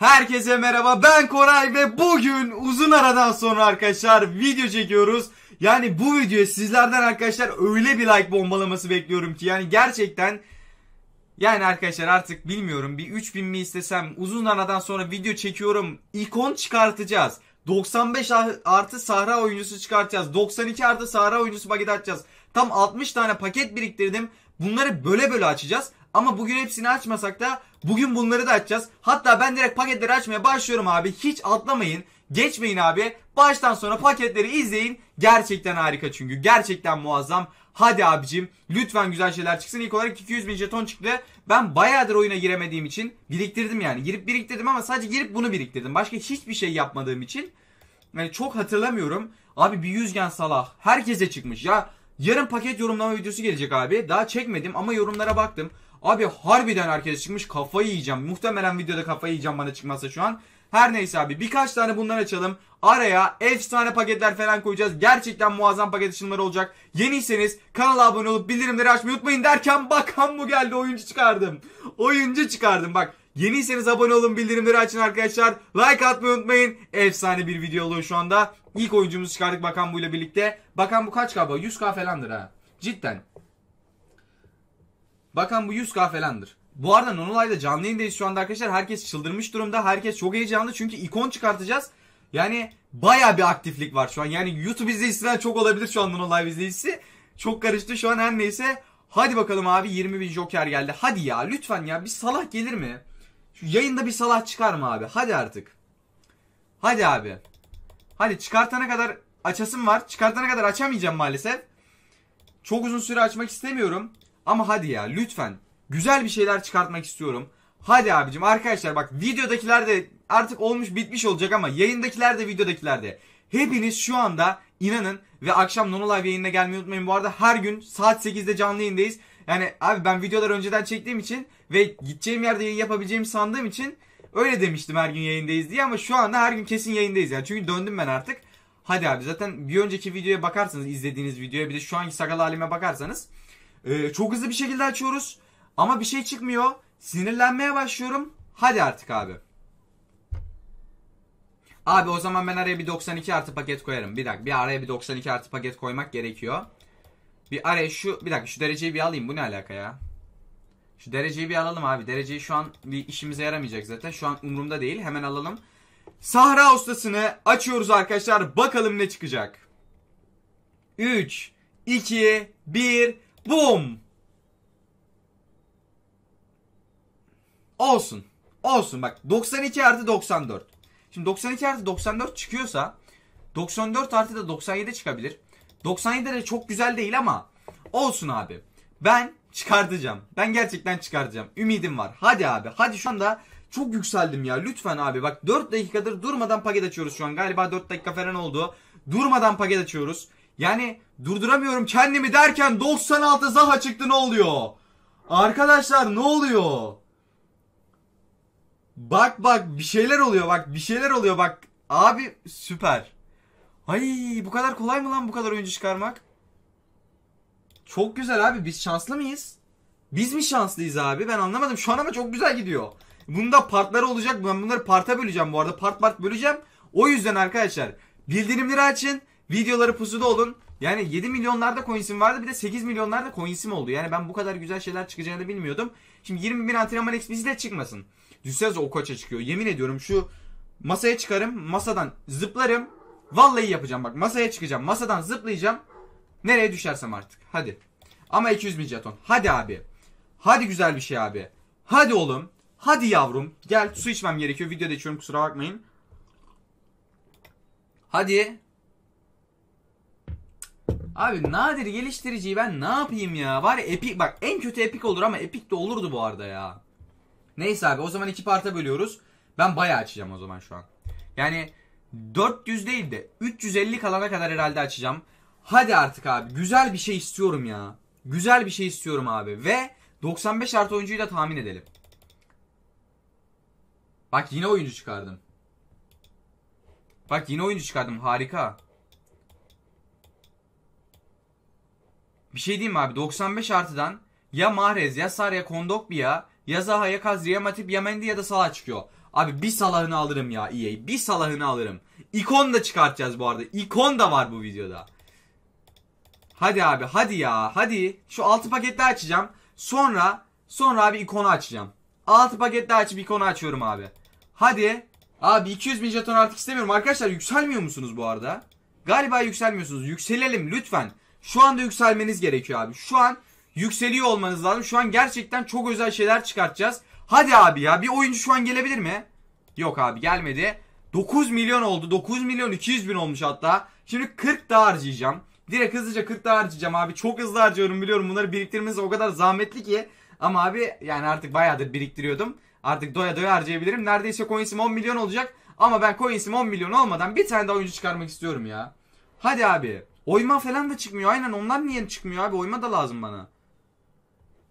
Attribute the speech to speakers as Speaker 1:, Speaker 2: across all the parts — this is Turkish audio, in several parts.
Speaker 1: Herkese merhaba ben Koray ve bugün uzun aradan sonra arkadaşlar video çekiyoruz. Yani bu videoya sizlerden arkadaşlar öyle bir like bombalaması bekliyorum ki yani gerçekten yani arkadaşlar artık bilmiyorum bir 3000 mi istesem uzun aradan sonra video çekiyorum ikon çıkartacağız. 95 artı Sahra oyuncusu çıkartacağız. 92 artı Sahra oyuncusu paket açacağız. Tam 60 tane paket biriktirdim. Bunları böyle böyle açacağız. Ama bugün hepsini açmasak da bugün bunları da açacağız. Hatta ben direkt paketleri açmaya başlıyorum abi. Hiç atlamayın. Geçmeyin abi. Baştan sonra paketleri izleyin. Gerçekten harika çünkü. Gerçekten muazzam. Hadi abicim lütfen güzel şeyler çıksın. İlk olarak 200 bin jeton çıktı. Ben bayağıdır oyuna giremediğim için biriktirdim yani. Girip biriktirdim ama sadece girip bunu biriktirdim. Başka hiçbir şey yapmadığım için. Yani çok hatırlamıyorum. Abi bir yüzgen salah. Herkese çıkmış ya. Yarın paket yorumlama videosu gelecek abi. Daha çekmedim ama yorumlara baktım. Abi harbiden herkes çıkmış kafayı yiyeceğim. Muhtemelen videoda kafayı yiyeceğim bana çıkmazsa şu an. Her neyse abi birkaç tane bundan açalım. Araya efsane paketler falan koyacağız. Gerçekten muazzam paket açılımları olacak. Yeniyseniz kanala abone olup bildirimleri açmayı unutmayın derken bakan bu geldi oyuncu çıkardım. Oyuncu çıkardım bak. Yeniyseniz abone olun bildirimleri açın arkadaşlar. Like atmayı unutmayın. Efsane bir video oluyor şu anda. İlk oyuncumuzu çıkardık Bakan bu ile birlikte. Bakan bu kaç kaba 100k falandır ha. Cidden. Bakan bu 100k falandır. Bu arada Nonolay'da canlı yayındayız şu anda arkadaşlar. Herkes çıldırmış durumda. Herkes çok heyecanlı çünkü ikon çıkartacağız. Yani baya bir aktiflik var şu an. Yani YouTube izleyicisinden çok olabilir şu an Nonolay izleyicisi. Çok karıştı şu an her neyse. Hadi bakalım abi 20 bin Joker geldi. Hadi ya lütfen ya bir Salah gelir mi? Şu yayında bir Salah çıkar mı abi? Hadi artık. Hadi abi. Hadi çıkartana kadar açasım var. Çıkartana kadar açamayacağım maalesef. Çok uzun süre açmak istemiyorum. Ama hadi ya lütfen güzel bir şeyler çıkartmak istiyorum. Hadi abicim arkadaşlar bak videodakiler de artık olmuş bitmiş olacak ama yayındakiler de videodakiler de. Hepiniz şu anda inanın ve akşam Nonolive yayınına gelmeyi unutmayın. Bu arada her gün saat 8'de canlı yayındayız. Yani abi ben videolar önceden çektiğim için ve gideceğim yerde yayın yapabileceğimi sandığım için öyle demiştim her gün yayındayız diye ama şu anda her gün kesin yayındayız yani. Çünkü döndüm ben artık. Hadi abi zaten bir önceki videoya bakarsanız izlediğiniz videoya bir de şu anki sakal halime bakarsanız ee, çok hızlı bir şekilde açıyoruz. Ama bir şey çıkmıyor. Sinirlenmeye başlıyorum. Hadi artık abi. Abi o zaman ben araya bir 92 artı paket koyarım. Bir dakika bir araya bir 92 artı paket koymak gerekiyor. Bir araya şu bir dakika şu dereceyi bir alayım. Bu ne alaka ya? Şu dereceyi bir alalım abi. Dereceyi şu an bir işimize yaramayacak zaten. Şu an umurumda değil. Hemen alalım. Sahra ustasını açıyoruz arkadaşlar. Bakalım ne çıkacak. 3, 2, 1... Boom. Olsun. Olsun bak 92 artı 94. Şimdi 92 artı 94 çıkıyorsa 94 artı da 97 çıkabilir. 97 de çok güzel değil ama olsun abi. Ben çıkartacağım. Ben gerçekten çıkartacağım. Ümidim var. Hadi abi. Hadi şu anda çok yükseldim ya. Lütfen abi. Bak 4 dakikadır durmadan paket açıyoruz şu an. Galiba 4 dakika falan oldu. Durmadan paket açıyoruz. Yani durduramıyorum kendimi derken 96 Zaha çıktı ne oluyor? Arkadaşlar ne oluyor? Bak bak bir şeyler oluyor bak bir şeyler oluyor bak. Abi süper. Ay bu kadar kolay mı lan bu kadar oyuncu çıkarmak? Çok güzel abi biz şanslı mıyız? Biz mi şanslıyız abi? Ben anlamadım. Şu an ama çok güzel gidiyor. Bunda partlar olacak. Ben bunları parta böleceğim bu arada. Part part böleceğim. O yüzden arkadaşlar bildirimleri açın. Videoları pusuda olun. Yani 7 milyonlarda coinsim vardı bir de 8 milyonlarda coinsim oldu. Yani ben bu kadar güzel şeyler çıkacağını bilmiyordum. Şimdi 20 bin antrenman XP'si de çıkmasın. Düşseniz o koça çıkıyor. Yemin ediyorum şu masaya çıkarım. Masadan zıplarım. Vallahi yapacağım bak masaya çıkacağım. Masadan zıplayacağım. Nereye düşersem artık. Hadi. Ama 200 bin jeton. Hadi abi. Hadi güzel bir şey abi. Hadi oğlum. Hadi yavrum. Gel su içmem gerekiyor. Videoda içiyorum kusura bakmayın. Hadi. Abi nadir geliştiriciyi ben ne yapayım ya? Var ya epik bak en kötü epik olur ama epik de olurdu bu arada ya. Neyse abi o zaman iki parta bölüyoruz. Ben bayağı açacağım o zaman şu an. Yani 400 değil de 350 kalana kadar herhalde açacağım. Hadi artık abi güzel bir şey istiyorum ya. Güzel bir şey istiyorum abi ve 95 artı oyuncuyu da tahmin edelim. Bak yine oyuncu çıkardım. Bak yine oyuncu çıkardım harika. Bir şey diyeyim mi abi 95 artıdan ya Mahrez ya Sar ya Kondokbia ya Zaha ya Kazri ya Matip ya Mendy ya da Salah çıkıyor. Abi bir Salah'ını alırım ya EA. Bir Salah'ını alırım. İkon da çıkartacağız bu arada. İkon da var bu videoda. Hadi abi hadi ya hadi. Şu 6 paket daha açacağım. Sonra sonra abi ikonu açacağım. 6 paket daha açıp ikonu açıyorum abi. Hadi. Abi 200 bin jeton artık istemiyorum. Arkadaşlar yükselmiyor musunuz bu arada? Galiba yükselmiyorsunuz. Yükselelim lütfen. Şu anda yükselmeniz gerekiyor abi. Şu an yükseliyor olmanız lazım. Şu an gerçekten çok özel şeyler çıkartacağız. Hadi abi ya bir oyuncu şu an gelebilir mi? Yok abi gelmedi. 9 milyon oldu. 9 milyon 200 bin olmuş hatta. Şimdi 40 daha harcayacağım. Direkt hızlıca 40 daha harcayacağım abi. Çok hızlı harcıyorum biliyorum. Bunları biriktirmeniz o kadar zahmetli ki. Ama abi yani artık bayağıdır biriktiriyordum. Artık doya doya harcayabilirim. Neredeyse coinsim 10 milyon olacak. Ama ben coinsim 10 milyon olmadan bir tane daha oyuncu çıkarmak istiyorum ya. Hadi abi. Oyma falan da çıkmıyor. Aynen onlar niye çıkmıyor abi? Oyma da lazım bana.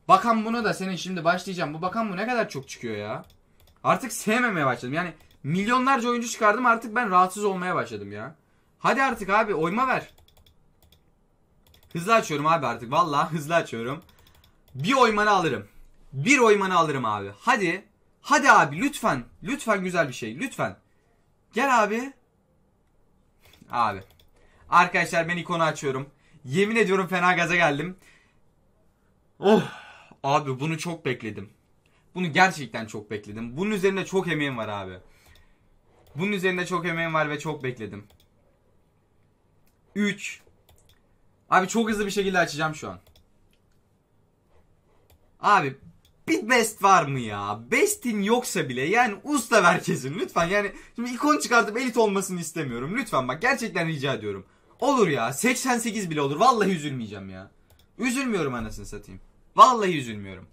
Speaker 1: Bakan bunu da senin şimdi başlayacağım. Bu bakan bu ne kadar çok çıkıyor ya. Artık sevmemeye başladım. Yani milyonlarca oyuncu çıkardım artık ben rahatsız olmaya başladım ya. Hadi artık abi oyma ver. Hızlı açıyorum abi artık. Valla hızlı açıyorum. Bir oymanı alırım. Bir oymanı alırım abi. Hadi. Hadi abi lütfen. Lütfen güzel bir şey. Lütfen. Gel abi. Abi. Arkadaşlar ben ikonu açıyorum. Yemin ediyorum fena gaza geldim. Oh abi bunu çok bekledim. Bunu gerçekten çok bekledim. Bunun üzerinde çok emeğim var abi. Bunun üzerinde çok emeğim var ve çok bekledim. 3 Abi çok hızlı bir şekilde açacağım şu an. Abi bir best var mı ya? Best'in yoksa bile yani usta ver kesin lütfen. Yani şimdi ikon çıkartıp elit olmasını istemiyorum. Lütfen bak gerçekten rica ediyorum. Olur ya. 88 bile olur. Vallahi üzülmeyeceğim ya. Üzülmüyorum anasını satayım. Vallahi üzülmüyorum.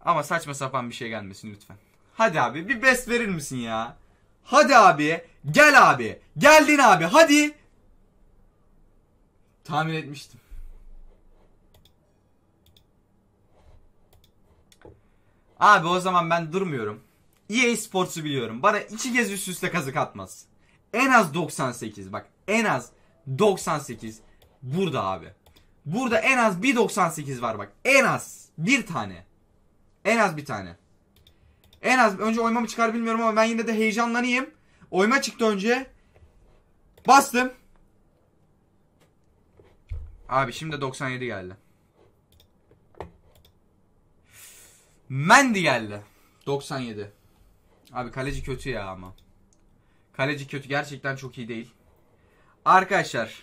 Speaker 1: Ama saçma sapan bir şey gelmesin lütfen. Hadi abi bir best verir misin ya? Hadi abi. Gel abi. Geldin abi. Hadi. Tahmin etmiştim. Abi o zaman ben durmuyorum. EA Sports'u biliyorum. Bana iki kez üst üste kazık atmaz. En az 98 bak en az 98. Burada abi. Burada en az bir 98 var bak. En az. Bir tane. En az bir tane. En az. Önce oyma mı çıkar bilmiyorum ama ben yine de heyecanlanayım. Oyma çıktı önce. Bastım. Abi şimdi 97 geldi. mendi geldi. 97. Abi kaleci kötü ya ama. Kaleci kötü gerçekten çok iyi değil. Arkadaşlar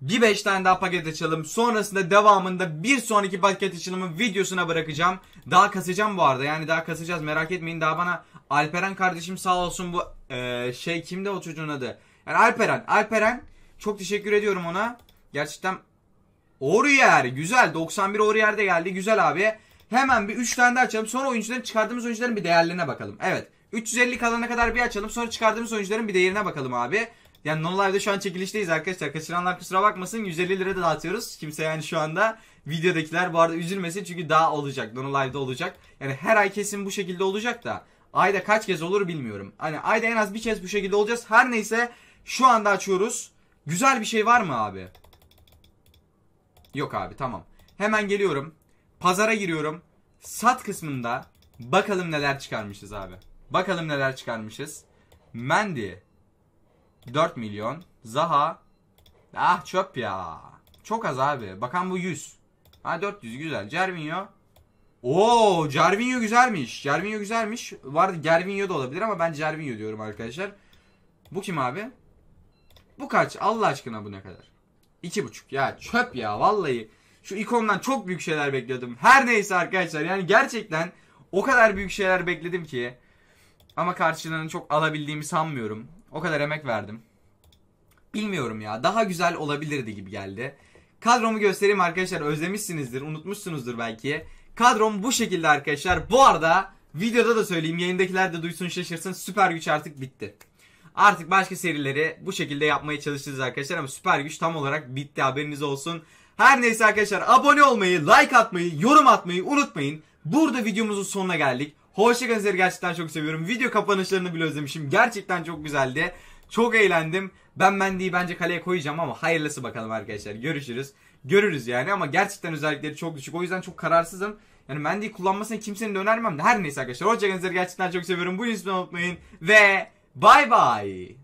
Speaker 1: bir 5 tane daha paket açalım. Sonrasında devamında bir sonraki paket açılımın videosuna bırakacağım. Daha kasacağım bu arada. Yani daha kasacağız merak etmeyin. Daha bana Alperen kardeşim sağ olsun bu e, şey kimde o çocuğun adı? Yani Alperen. Alperen çok teşekkür ediyorum ona. Gerçekten Oriyer güzel 91 Oriyer de geldi güzel abi. Hemen bir 3 tane daha açalım. Sonra oyuncuların çıkardığımız oyuncuların bir değerlerine bakalım. Evet. 350 kalana kadar bir açalım. Sonra çıkardığımız oyuncuların bir değerine bakalım abi. Yani No Live'de şu an çekilişteyiz arkadaşlar. Kaçıranlar kusura bakmasın. 150 lira da dağıtıyoruz. Kimse yani şu anda videodakiler bu arada üzülmesin. Çünkü daha olacak. No Live'de olacak. Yani her ay kesin bu şekilde olacak da. Ayda kaç kez olur bilmiyorum. Hani ayda en az bir kez bu şekilde olacağız. Her neyse şu anda açıyoruz. Güzel bir şey var mı abi? Yok abi tamam. Hemen geliyorum. Pazara giriyorum. Sat kısmında bakalım neler çıkarmışız abi. Bakalım neler çıkarmışız. Mendy 4 milyon. Zaha. Ah çöp ya. Çok az abi. Bakan bu 100. Ha 400 güzel. Cervinho. Oo Cervinho güzelmiş. Cervinho güzelmiş. Var Gervinho da olabilir ama ben Cervinho diyorum arkadaşlar. Bu kim abi? Bu kaç? Allah aşkına bu ne kadar? 2.5 ya çöp ya vallahi. Şu ikondan çok büyük şeyler bekliyordum. Her neyse arkadaşlar yani gerçekten o kadar büyük şeyler bekledim ki. Ama karşılığını çok alabildiğimi sanmıyorum. O kadar emek verdim. Bilmiyorum ya. Daha güzel olabilirdi gibi geldi. Kadromu göstereyim arkadaşlar. Özlemişsinizdir. Unutmuşsunuzdur belki. Kadrom bu şekilde arkadaşlar. Bu arada videoda da söyleyeyim. Yayındakiler de duysun şaşırsın. Süper güç artık bitti. Artık başka serileri bu şekilde yapmaya çalışacağız arkadaşlar. Ama süper güç tam olarak bitti. Haberiniz olsun. Her neyse arkadaşlar abone olmayı, like atmayı, yorum atmayı unutmayın. Burada videomuzun sonuna geldik. Hoşçakalın gerçekten çok seviyorum. Video kapanışlarını bile özlemişim. Gerçekten çok güzeldi. Çok eğlendim. Ben Mendy'yi bence kaleye koyacağım ama hayırlısı bakalım arkadaşlar. Görüşürüz. Görürüz yani ama gerçekten özellikleri çok düşük. O yüzden çok kararsızım. Yani Mendy'yi kullanmasını kimsenin de önermem de. Her neyse arkadaşlar. Hoşçakalın gerçekten çok seviyorum. Bu ismi unutmayın. Ve bay bay.